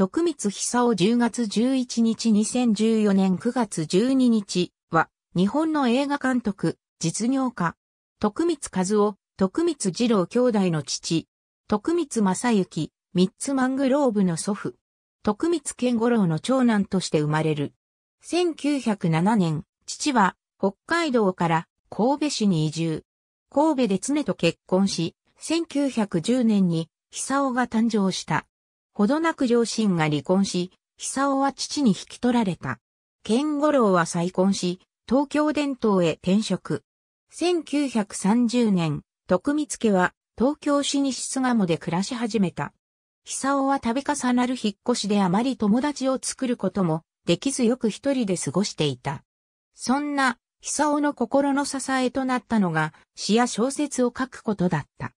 徳光久夫10月11日2014年9月12日は、日本の映画監督、実業家。徳光和夫、徳光二郎兄弟の父。徳光正幸、三つマングローブの祖父。徳光健五郎の長男として生まれる。1907年、父は北海道から神戸市に移住。神戸で常と結婚し、1910年に久夫が誕生した。ほどなく両親が離婚し、久男は父に引き取られた。健五郎は再婚し、東京伝統へ転職。1930年、徳光家は東京市西巣鴨で暮らし始めた。久男は度重なる引っ越しであまり友達を作ることもできずよく一人で過ごしていた。そんな久男の心の支えとなったのが詩や小説を書くことだった。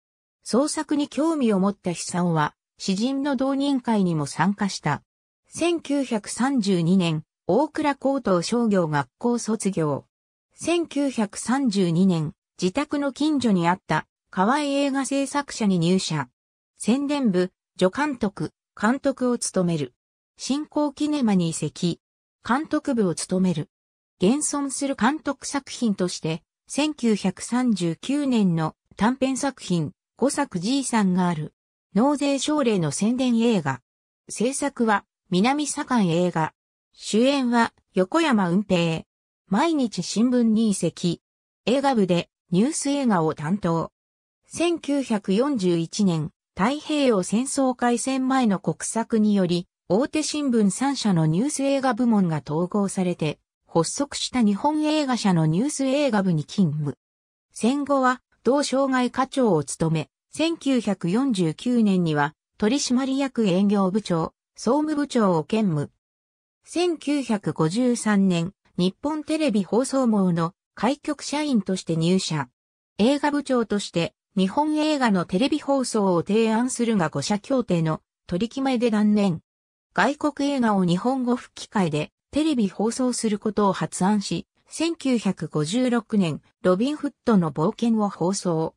創作に興味を持った久男は詩人の同人会にも参加した。1932年、大倉高等商業学校卒業。1932年、自宅の近所にあった河合映画制作者に入社。宣伝部、助監督、監督を務める。新興キネマに移籍。監督部を務める。現存する監督作品として、1939年の短編作品、5作いさんがある。納税奨励の宣伝映画。制作は南左官映画。主演は横山運平。毎日新聞に移籍。映画部でニュース映画を担当。1941年、太平洋戦争開戦前の国策により、大手新聞3社のニュース映画部門が統合されて、発足した日本映画社のニュース映画部に勤務。戦後は、同障害課長を務め、1949年には取締役営業部長、総務部長を兼務。1953年、日本テレビ放送網の開局社員として入社。映画部長として日本映画のテレビ放送を提案するが5社協定の取り決めで断念。外国映画を日本語吹き替えでテレビ放送することを発案し、1956年、ロビンフットの冒険を放送。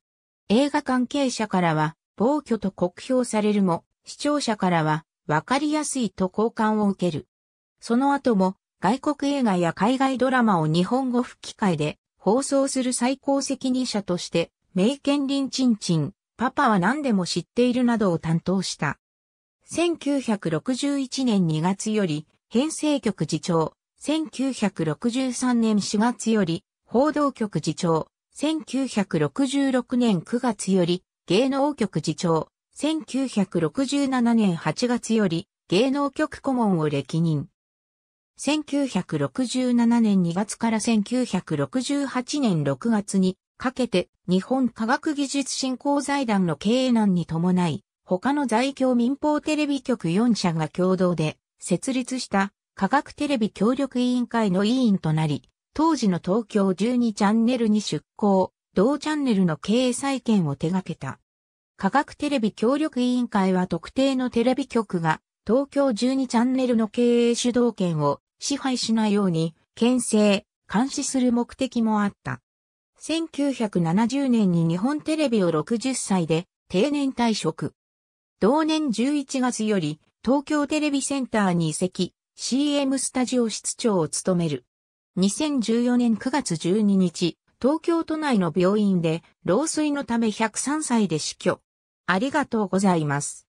映画関係者からは、暴挙と酷評されるも、視聴者からは、わかりやすいと好感を受ける。その後も、外国映画や海外ドラマを日本語吹き替えで放送する最高責任者として、メイケンリンチンチン、パパは何でも知っているなどを担当した。1961年2月より、編成局次長、1963年4月より、報道局次長、1966年9月より芸能局次長、1967年8月より芸能局顧問を歴任。1967年2月から1968年6月にかけて日本科学技術振興財団の経営難に伴い、他の在京民放テレビ局4社が共同で設立した科学テレビ協力委員会の委員となり、当時の東京12チャンネルに出向、同チャンネルの経営再建を手掛けた。科学テレビ協力委員会は特定のテレビ局が東京12チャンネルの経営主導権を支配しないように、牽制、監視する目的もあった。1970年に日本テレビを60歳で定年退職。同年11月より東京テレビセンターに移籍、CM スタジオ室長を務める。2014年9月12日、東京都内の病院で老衰のため103歳で死去。ありがとうございます。